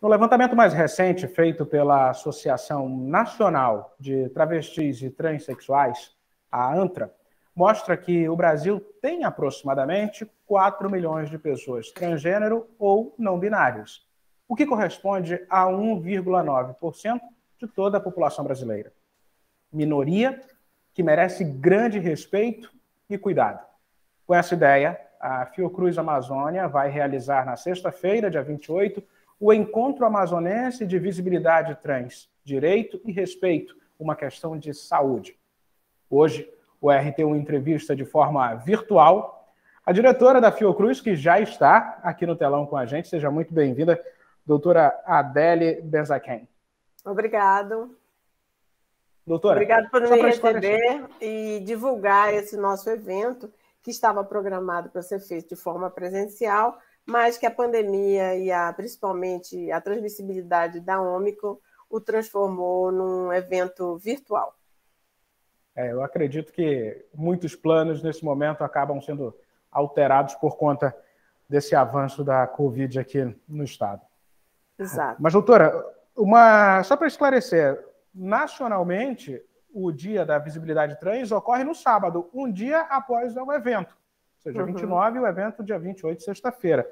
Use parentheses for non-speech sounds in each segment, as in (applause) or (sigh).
No levantamento mais recente feito pela Associação Nacional de Travestis e Transsexuais, a ANTRA, mostra que o Brasil tem aproximadamente 4 milhões de pessoas transgênero ou não binárias, o que corresponde a 1,9% de toda a população brasileira. Minoria que merece grande respeito e cuidado. Com essa ideia, a Fiocruz Amazônia vai realizar na sexta-feira, dia 28, o Encontro Amazonense de Visibilidade Trans, Direito e Respeito, uma questão de saúde. Hoje, o RT1 entrevista de forma virtual a diretora da Fiocruz, que já está aqui no telão com a gente. Seja muito bem-vinda, doutora Adele Benzaken. Obrigado. Doutora, Obrigado por me receber e divulgar esse nosso evento, que estava programado para ser feito de forma presencial, mas que a pandemia e a, principalmente a transmissibilidade da Ômicron o transformou num evento virtual. É, eu acredito que muitos planos nesse momento acabam sendo alterados por conta desse avanço da Covid aqui no estado. Exato. Mas, doutora, uma... só para esclarecer, nacionalmente, o dia da visibilidade trans ocorre no sábado, um dia após o evento. Ou seja, uhum. 29 e o evento dia 28, sexta-feira.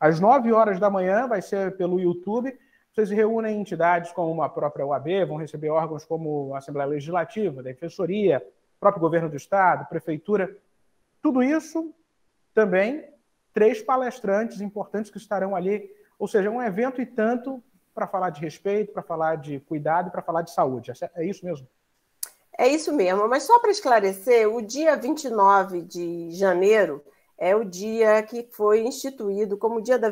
Às 9 horas da manhã vai ser pelo YouTube. Vocês reúnem entidades como a própria UAB, vão receber órgãos como a Assembleia Legislativa, a Defensoria, próprio Governo do Estado, Prefeitura. Tudo isso também três palestrantes importantes que estarão ali. Ou seja, é um evento e tanto para falar de respeito, para falar de cuidado, para falar de saúde. É, é isso mesmo? É isso mesmo. Mas só para esclarecer, o dia 29 de janeiro é o dia que foi instituído como Dia da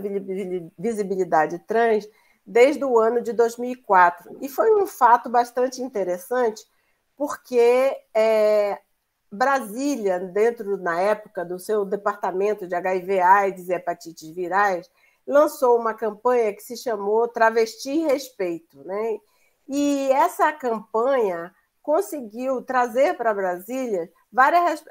Visibilidade Trans desde o ano de 2004. E foi um fato bastante interessante, porque é, Brasília, dentro, na época, do seu departamento de HIV, AIDS e hepatites virais, lançou uma campanha que se chamou Travesti e Respeito. Né? E essa campanha conseguiu trazer para Brasília várias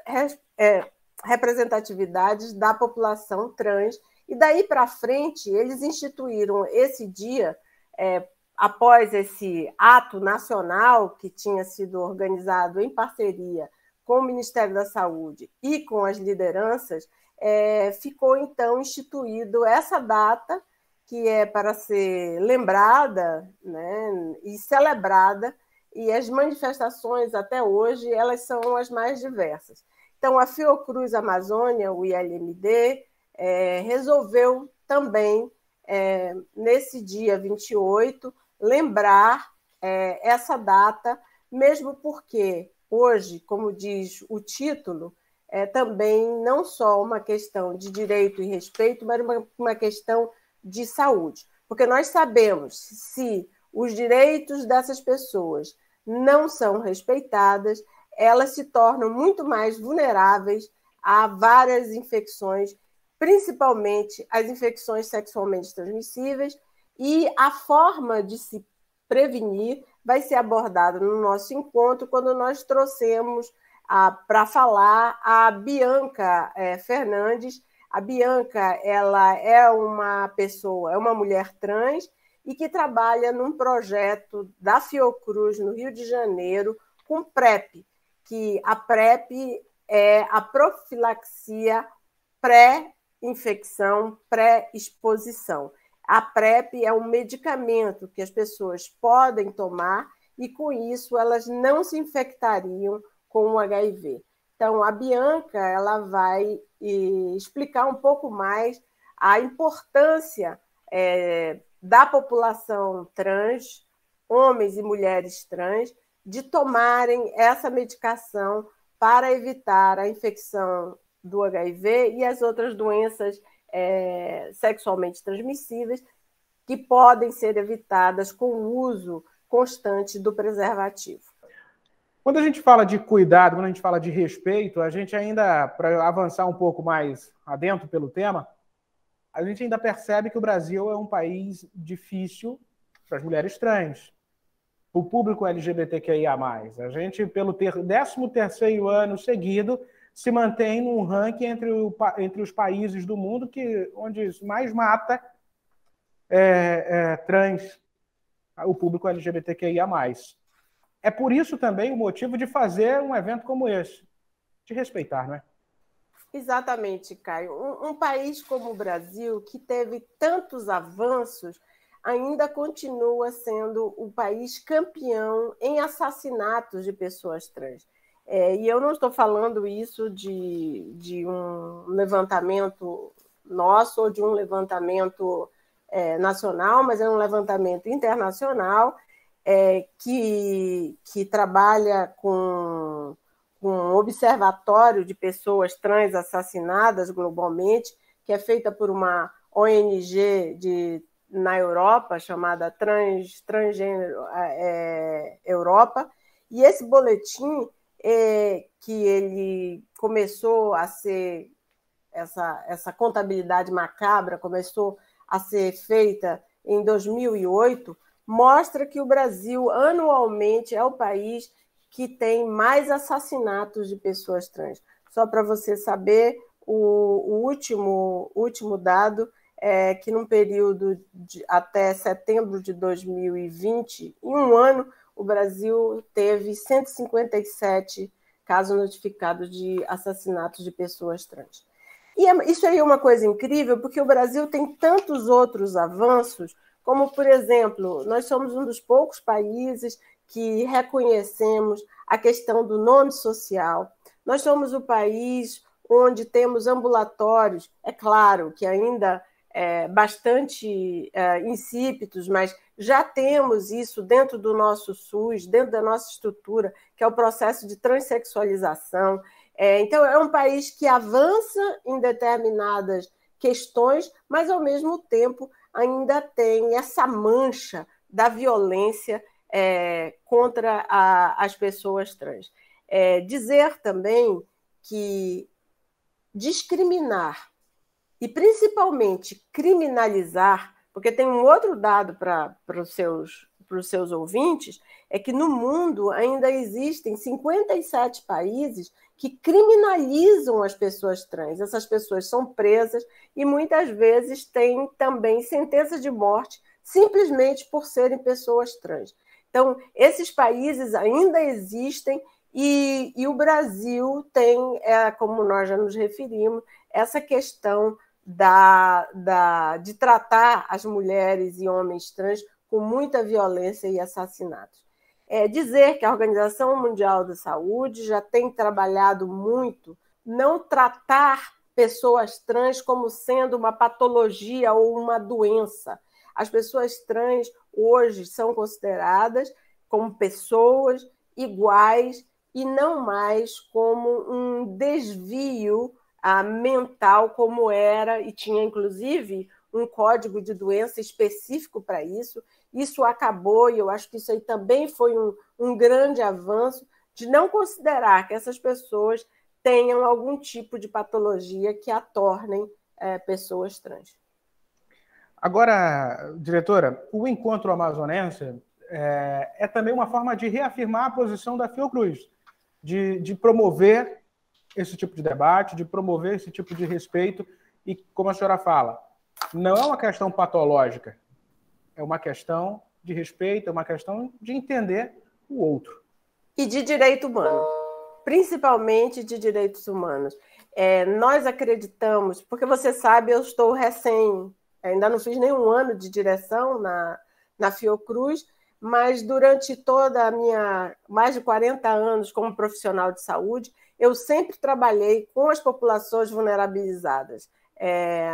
é, representatividades da população trans. E daí para frente, eles instituíram esse dia, é, após esse ato nacional que tinha sido organizado em parceria com o Ministério da Saúde e com as lideranças, é, ficou então instituído essa data que é para ser lembrada né, e celebrada, e as manifestações até hoje elas são as mais diversas. Então, a Fiocruz Amazônia, o ILMD, é, resolveu também, é, nesse dia 28, lembrar é, essa data, mesmo porque hoje, como diz o título, é também não só uma questão de direito e respeito, mas uma, uma questão de saúde. Porque nós sabemos se os direitos dessas pessoas não são respeitadas, elas se tornam muito mais vulneráveis a várias infecções, principalmente as infecções sexualmente transmissíveis, e a forma de se prevenir vai ser abordada no nosso encontro quando nós trouxemos para falar a Bianca é, Fernandes. A Bianca ela é uma pessoa, é uma mulher trans e que trabalha num projeto da Fiocruz no Rio de Janeiro com PrEP, que a PrEP é a profilaxia pré-infecção, pré-exposição. A PrEP é um medicamento que as pessoas podem tomar e, com isso, elas não se infectariam com o HIV. Então, a Bianca ela vai explicar um pouco mais a importância é, da população trans, homens e mulheres trans, de tomarem essa medicação para evitar a infecção do HIV e as outras doenças é, sexualmente transmissíveis que podem ser evitadas com o uso constante do preservativo. Quando a gente fala de cuidado, quando a gente fala de respeito, a gente ainda, para avançar um pouco mais adentro pelo tema, a gente ainda percebe que o Brasil é um país difícil para as mulheres trans o público LGBTQIA+. A gente, pelo 13º ano seguido, se mantém num ranking entre, o, entre os países do mundo que onde mais mata é, é, trans, o público LGBTQIA+. É por isso também o motivo de fazer um evento como esse, de respeitar, não é? Exatamente, Caio. Um, um país como o Brasil, que teve tantos avanços ainda continua sendo o país campeão em assassinatos de pessoas trans. É, e eu não estou falando isso de, de um levantamento nosso ou de um levantamento é, nacional, mas é um levantamento internacional é, que, que trabalha com, com um observatório de pessoas trans assassinadas globalmente, que é feita por uma ONG de na Europa, chamada Trans, Transgênero é, Europa, e esse boletim é, que ele começou a ser, essa, essa contabilidade macabra começou a ser feita em 2008, mostra que o Brasil anualmente é o país que tem mais assassinatos de pessoas trans. Só para você saber, o, o último, último dado é, que num período de, até setembro de 2020, em um ano, o Brasil teve 157 casos notificados de assassinatos de pessoas trans. E é, isso aí é uma coisa incrível, porque o Brasil tem tantos outros avanços, como, por exemplo, nós somos um dos poucos países que reconhecemos a questão do nome social. Nós somos o país onde temos ambulatórios. É claro que ainda é, bastante é, insípidos, mas já temos isso dentro do nosso SUS, dentro da nossa estrutura, que é o processo de transexualização. É, então, é um país que avança em determinadas questões, mas, ao mesmo tempo, ainda tem essa mancha da violência é, contra a, as pessoas trans. É, dizer também que discriminar e principalmente criminalizar, porque tem um outro dado para os seus, os seus ouvintes, é que no mundo ainda existem 57 países que criminalizam as pessoas trans. Essas pessoas são presas e muitas vezes têm também sentença de morte simplesmente por serem pessoas trans. Então, esses países ainda existem e, e o Brasil tem, é, como nós já nos referimos, essa questão da, da, de tratar as mulheres e homens trans com muita violência e assassinatos. É dizer que a Organização Mundial da Saúde já tem trabalhado muito não tratar pessoas trans como sendo uma patologia ou uma doença. As pessoas trans hoje são consideradas como pessoas iguais e não mais como um desvio a mental como era e tinha inclusive um código de doença específico para isso. Isso acabou, e eu acho que isso aí também foi um, um grande avanço, de não considerar que essas pessoas tenham algum tipo de patologia que a tornem é, pessoas trans. Agora, diretora, o encontro amazonense é, é também uma forma de reafirmar a posição da Fiocruz, de, de promover esse tipo de debate, de promover esse tipo de respeito. E, como a senhora fala, não é uma questão patológica, é uma questão de respeito, é uma questão de entender o outro. E de direito humano, principalmente de direitos humanos. É, nós acreditamos, porque você sabe, eu estou recém, ainda não fiz nenhum ano de direção na, na Fiocruz, mas durante toda a minha mais de 40 anos como profissional de saúde, eu sempre trabalhei com as populações vulnerabilizadas. É,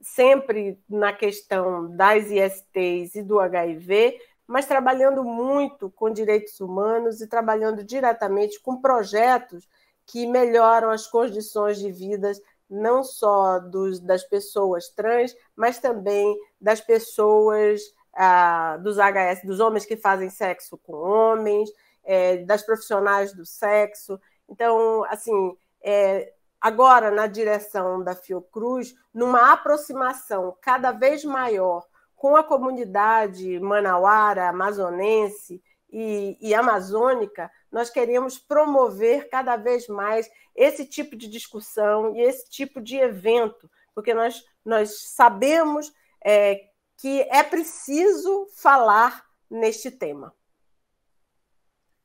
sempre na questão das ISTs e do HIV, mas trabalhando muito com direitos humanos e trabalhando diretamente com projetos que melhoram as condições de vida não só dos, das pessoas trans, mas também das pessoas ah, dos HS, dos homens que fazem sexo com homens, é, das profissionais do sexo. Então, assim, é, agora na direção da Fiocruz, numa aproximação cada vez maior com a comunidade manauara, amazonense e, e amazônica, nós queremos promover cada vez mais esse tipo de discussão e esse tipo de evento, porque nós, nós sabemos é, que é preciso falar neste tema.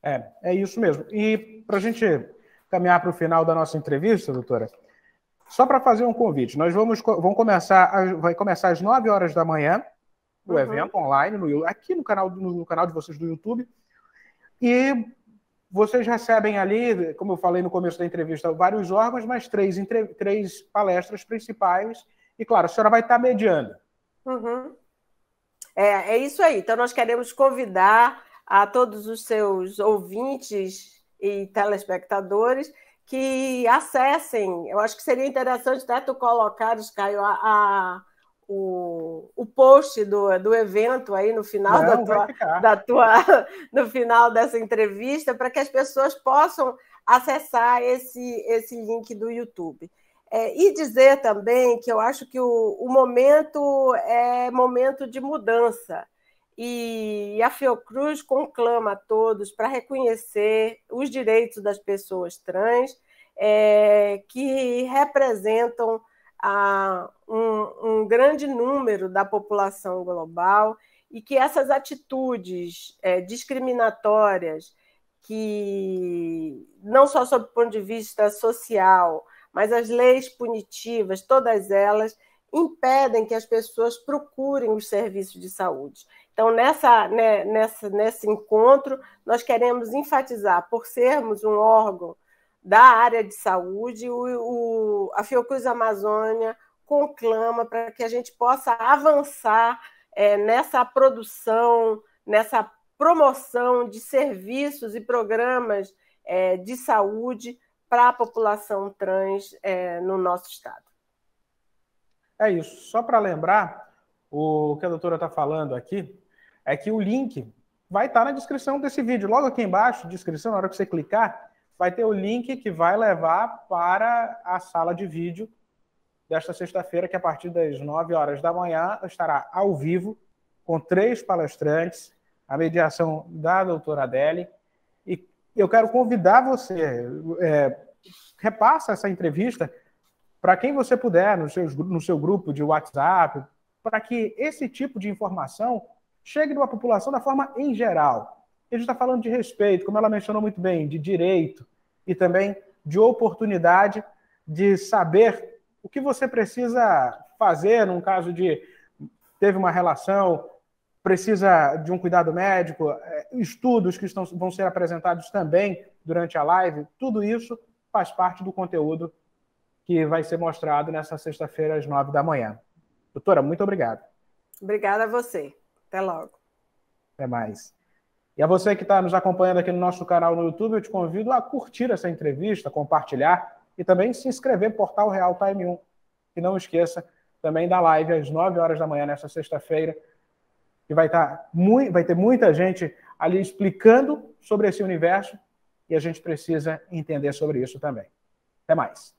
É, é isso mesmo. E para a gente caminhar para o final da nossa entrevista, doutora, só para fazer um convite, nós vamos, vamos começar, vai começar às 9 horas da manhã o uhum. evento online, no, aqui no canal, no canal de vocês do YouTube. E vocês recebem ali, como eu falei no começo da entrevista, vários órgãos, mas três, entre, três palestras principais. E, claro, a senhora vai estar mediando. Uhum. É, é isso aí. Então, nós queremos convidar a todos os seus ouvintes e telespectadores que acessem. Eu acho que seria interessante até tu colocar, Caio, a, a o, o post do, do evento aí no final Não, da, tua, da (laughs) tua no final dessa entrevista para que as pessoas possam acessar esse, esse link do YouTube. É, e dizer também que eu acho que o, o, momento é momento de mudança. E a Fiocruz conclama a todos para reconhecer os direitos das pessoas trans é, que representam a, ah, um, um grande número da população global e que essas atitudes é, discriminatórias, que não só sob o ponto de vista social, mas as leis punitivas, todas elas, impedem que as pessoas procurem os serviços de saúde. Então, nessa, né, nessa, nesse encontro, nós queremos enfatizar, por sermos um órgão da área de saúde, o, o, a Fiocruz Amazônia conclama para que a gente possa avançar é, nessa produção, nessa promoção de serviços e programas é, de saúde para a população trans é, no nosso estado. É isso. Só para lembrar, o que a doutora está falando aqui é que o link vai estar tá na descrição desse vídeo. Logo aqui embaixo, descrição, na hora que você clicar, vai ter o link que vai levar para a sala de vídeo desta sexta-feira, que a partir das 9 horas da manhã estará ao vivo com três palestrantes, a mediação da doutora Adele eu quero convidar você, é, repassa essa entrevista para quem você puder, no seu, no seu grupo de WhatsApp, para que esse tipo de informação chegue numa população da forma em geral. A gente está falando de respeito, como ela mencionou muito bem, de direito e também de oportunidade de saber o que você precisa fazer num caso de teve uma relação, precisa de um cuidado médico, é, estudos que estão, vão ser apresentados também durante a live, tudo isso faz parte do conteúdo que vai ser mostrado nessa sexta-feira às nove da manhã. Doutora, muito obrigado. Obrigada a você. Até logo. Até mais. E a você que está nos acompanhando aqui no nosso canal no YouTube, eu te convido a curtir essa entrevista, compartilhar e também se inscrever no portal Real Time 1. E não esqueça também da live às nove horas da manhã nesta sexta-feira e vai, tá vai ter muita gente ali explicando sobre esse universo e a gente precisa entender sobre isso também. Até mais.